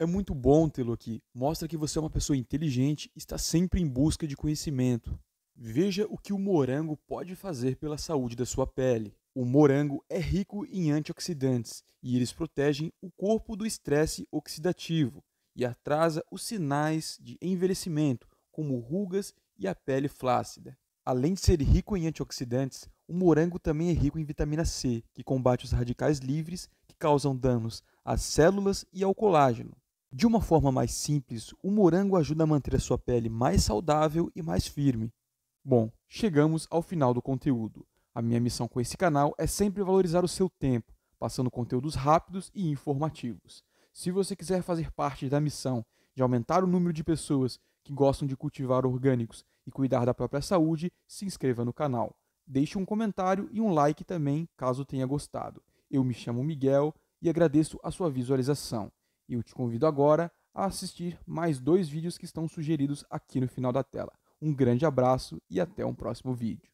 É muito bom tê-lo aqui. Mostra que você é uma pessoa inteligente e está sempre em busca de conhecimento. Veja o que o morango pode fazer pela saúde da sua pele. O morango é rico em antioxidantes e eles protegem o corpo do estresse oxidativo e atrasa os sinais de envelhecimento, como rugas e a pele flácida. Além de ser rico em antioxidantes, o morango também é rico em vitamina C, que combate os radicais livres que causam danos às células e ao colágeno. De uma forma mais simples, o morango ajuda a manter a sua pele mais saudável e mais firme. Bom, chegamos ao final do conteúdo. A minha missão com esse canal é sempre valorizar o seu tempo, passando conteúdos rápidos e informativos. Se você quiser fazer parte da missão de aumentar o número de pessoas que gostam de cultivar orgânicos e cuidar da própria saúde, se inscreva no canal. Deixe um comentário e um like também, caso tenha gostado. Eu me chamo Miguel e agradeço a sua visualização. E eu te convido agora a assistir mais dois vídeos que estão sugeridos aqui no final da tela. Um grande abraço e até um próximo vídeo.